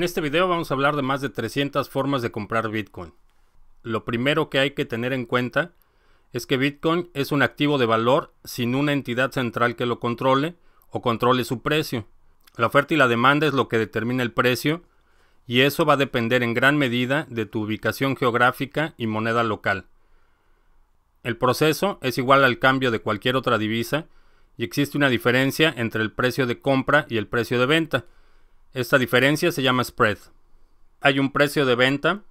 En este video vamos a hablar de más de 300 formas de comprar Bitcoin. Lo primero que hay que tener en cuenta es que Bitcoin es un activo de valor sin una entidad central que lo controle o controle su precio. La oferta y la demanda es lo que determina el precio y eso va a depender en gran medida de tu ubicación geográfica y moneda local. El proceso es igual al cambio de cualquier otra divisa y existe una diferencia entre el precio de compra y el precio de venta. Esta diferencia se llama spread. Hay un precio de venta,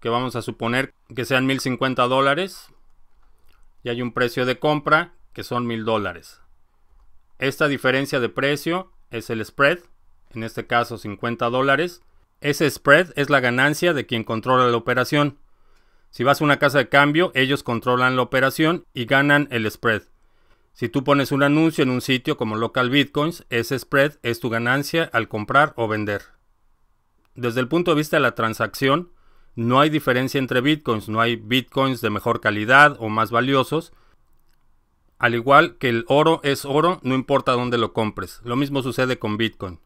que vamos a suponer que sean 1050 dólares, y hay un precio de compra, que son 1000 dólares. Esta diferencia de precio es el spread, en este caso 50 dólares. Ese spread es la ganancia de quien controla la operación. Si vas a una casa de cambio, ellos controlan la operación y ganan el spread. Si tú pones un anuncio en un sitio como Local Bitcoins, ese spread es tu ganancia al comprar o vender. Desde el punto de vista de la transacción, no hay diferencia entre bitcoins, no hay bitcoins de mejor calidad o más valiosos. Al igual que el oro es oro, no importa dónde lo compres. Lo mismo sucede con bitcoin.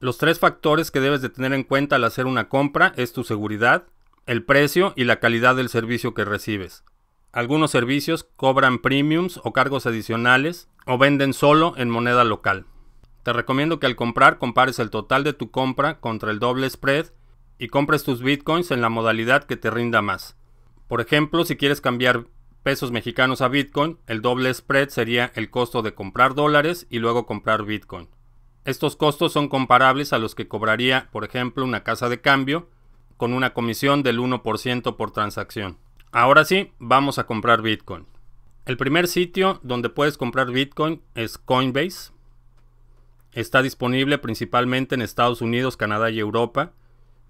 Los tres factores que debes de tener en cuenta al hacer una compra es tu seguridad, el precio y la calidad del servicio que recibes. Algunos servicios cobran premiums o cargos adicionales o venden solo en moneda local. Te recomiendo que al comprar compares el total de tu compra contra el doble spread y compres tus bitcoins en la modalidad que te rinda más. Por ejemplo, si quieres cambiar pesos mexicanos a bitcoin, el doble spread sería el costo de comprar dólares y luego comprar bitcoin. Estos costos son comparables a los que cobraría, por ejemplo, una casa de cambio con una comisión del 1% por transacción. Ahora sí, vamos a comprar Bitcoin. El primer sitio donde puedes comprar Bitcoin es Coinbase. Está disponible principalmente en Estados Unidos, Canadá y Europa.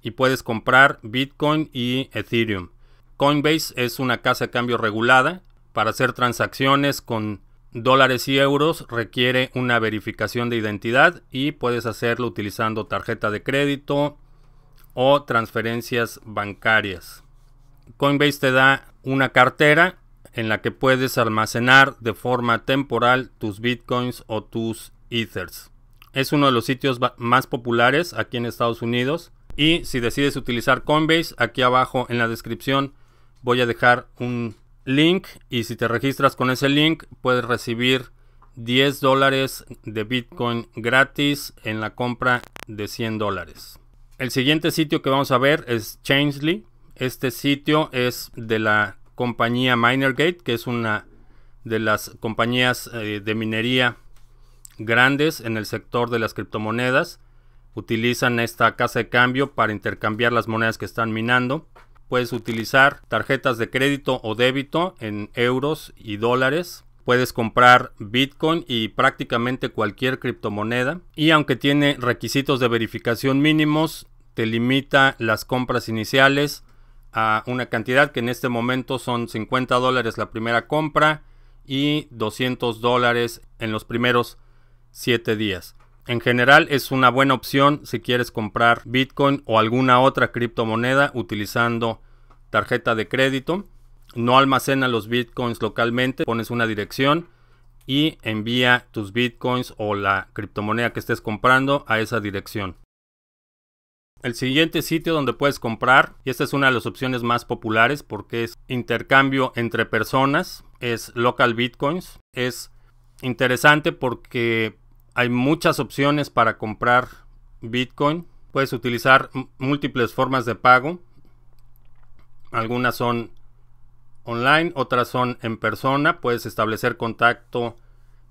Y puedes comprar Bitcoin y Ethereum. Coinbase es una casa de cambio regulada. Para hacer transacciones con dólares y euros requiere una verificación de identidad y puedes hacerlo utilizando tarjeta de crédito o transferencias bancarias. Coinbase te da una cartera en la que puedes almacenar de forma temporal tus bitcoins o tus ethers. Es uno de los sitios más populares aquí en Estados Unidos. Y si decides utilizar Coinbase, aquí abajo en la descripción voy a dejar un link. Y si te registras con ese link, puedes recibir 10 dólares de Bitcoin gratis en la compra de 100 dólares. El siguiente sitio que vamos a ver es Changely. Este sitio es de la compañía Minergate, que es una de las compañías eh, de minería grandes en el sector de las criptomonedas. Utilizan esta casa de cambio para intercambiar las monedas que están minando. Puedes utilizar tarjetas de crédito o débito en euros y dólares. Puedes comprar Bitcoin y prácticamente cualquier criptomoneda. Y aunque tiene requisitos de verificación mínimos, te limita las compras iniciales a una cantidad que en este momento son 50 dólares la primera compra y 200 dólares en los primeros 7 días. En general es una buena opción si quieres comprar Bitcoin o alguna otra criptomoneda utilizando tarjeta de crédito. No almacena los Bitcoins localmente, pones una dirección y envía tus Bitcoins o la criptomoneda que estés comprando a esa dirección. El siguiente sitio donde puedes comprar, y esta es una de las opciones más populares porque es intercambio entre personas, es local bitcoins. Es interesante porque hay muchas opciones para comprar bitcoin. Puedes utilizar múltiples formas de pago. Algunas son online, otras son en persona. Puedes establecer contacto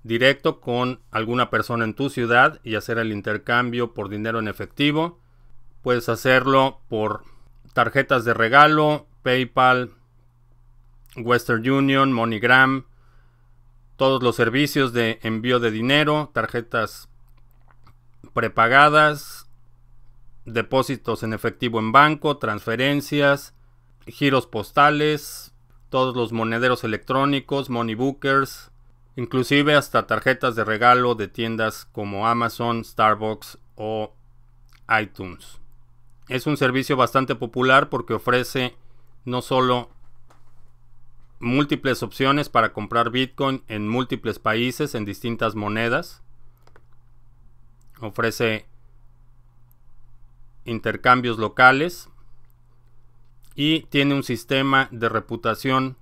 directo con alguna persona en tu ciudad y hacer el intercambio por dinero en efectivo Puedes hacerlo por tarjetas de regalo, PayPal, Western Union, MoneyGram, todos los servicios de envío de dinero, tarjetas prepagadas, depósitos en efectivo en banco, transferencias, giros postales, todos los monederos electrónicos, moneybookers, inclusive hasta tarjetas de regalo de tiendas como Amazon, Starbucks o iTunes es un servicio bastante popular porque ofrece no solo múltiples opciones para comprar Bitcoin en múltiples países, en distintas monedas. Ofrece intercambios locales y tiene un sistema de reputación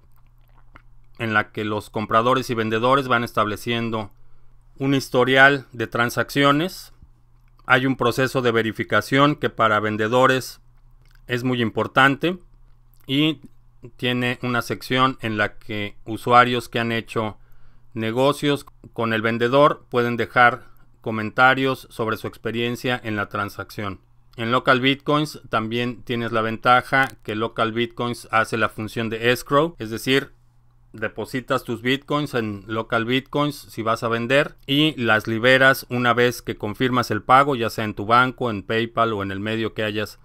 en la que los compradores y vendedores van estableciendo un historial de transacciones hay un proceso de verificación que para vendedores es muy importante y tiene una sección en la que usuarios que han hecho negocios con el vendedor pueden dejar comentarios sobre su experiencia en la transacción. En Local Bitcoins también tienes la ventaja que Local Bitcoins hace la función de escrow, es decir, depositas tus bitcoins en local bitcoins si vas a vender y las liberas una vez que confirmas el pago, ya sea en tu banco, en PayPal o en el medio que hayas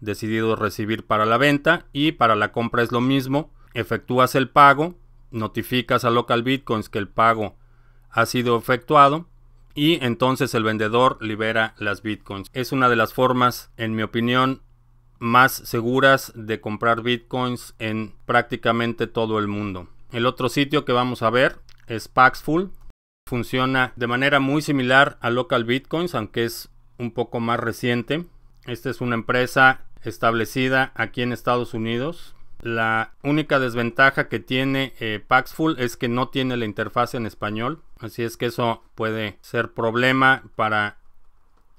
decidido recibir para la venta y para la compra es lo mismo, efectúas el pago, notificas a local bitcoins que el pago ha sido efectuado y entonces el vendedor libera las bitcoins. Es una de las formas, en mi opinión, más seguras de comprar bitcoins en prácticamente todo el mundo. El otro sitio que vamos a ver es Paxful. Funciona de manera muy similar a Local Bitcoins, aunque es un poco más reciente. Esta es una empresa establecida aquí en Estados Unidos. La única desventaja que tiene eh, Paxful es que no tiene la interfaz en español. Así es que eso puede ser problema para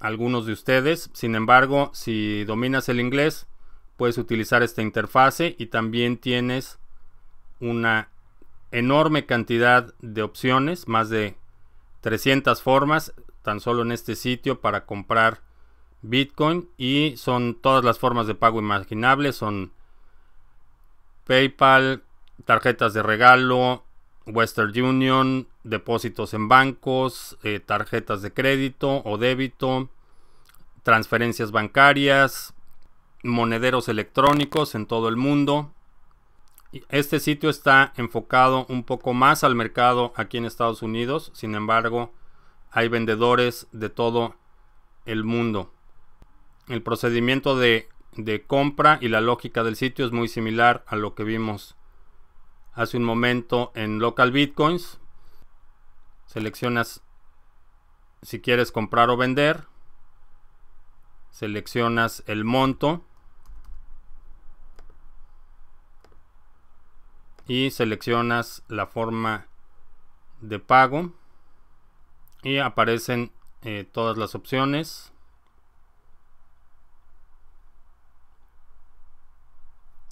algunos de ustedes. Sin embargo, si dominas el inglés, puedes utilizar esta interfase y también tienes una enorme cantidad de opciones, más de 300 formas tan solo en este sitio para comprar Bitcoin y son todas las formas de pago imaginables, son PayPal, tarjetas de regalo, Western Union, depósitos en bancos, eh, tarjetas de crédito o débito, transferencias bancarias, monederos electrónicos en todo el mundo, este sitio está enfocado un poco más al mercado aquí en Estados Unidos, sin embargo, hay vendedores de todo el mundo. El procedimiento de, compra y la lógica del sitio es muy similar a lo que vimos hace un momento en Local Bitcoins. Seleccionas si quieres comprar o vender. Seleccionas el monto y seleccionas la forma de pago y aparecen eh, todas las opciones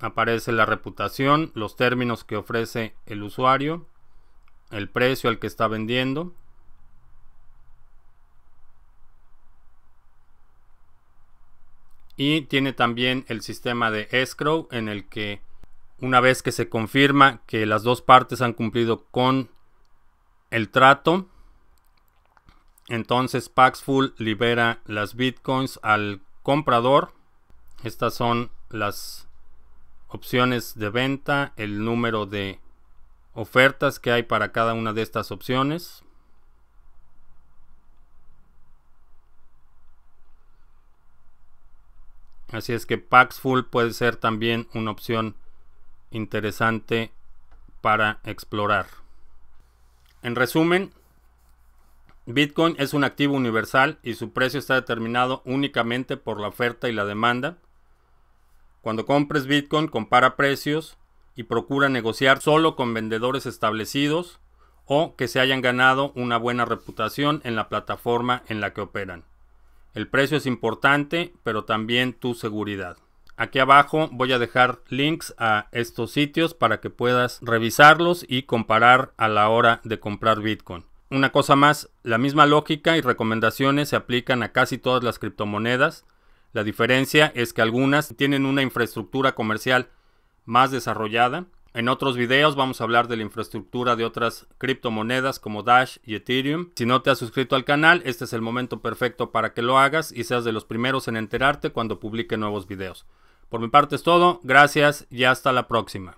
aparece la reputación los términos que ofrece el usuario el precio al que está vendiendo y tiene también el sistema de escrow en el que una vez que se confirma que las dos partes han cumplido con el trato, entonces Paxful libera las bitcoins al comprador. Estas son las opciones de venta, el número de ofertas que hay para cada una de estas opciones. Así es que Paxful puede ser también una opción interesante para explorar. En resumen, Bitcoin es un activo universal y su precio está determinado únicamente por la oferta y la demanda. Cuando compres Bitcoin, compara precios y procura negociar solo con vendedores establecidos o que se hayan ganado una buena reputación en la plataforma en la que operan. El precio es importante, pero también tu seguridad. Aquí abajo voy a dejar links a estos sitios para que puedas revisarlos y comparar a la hora de comprar Bitcoin. Una cosa más, la misma lógica y recomendaciones se aplican a casi todas las criptomonedas. La diferencia es que algunas tienen una infraestructura comercial más desarrollada en otros videos vamos a hablar de la infraestructura de otras criptomonedas como Dash y Ethereum. Si no te has suscrito al canal, este es el momento perfecto para que lo hagas y seas de los primeros en enterarte cuando publique nuevos videos. Por mi parte es todo, gracias y hasta la próxima.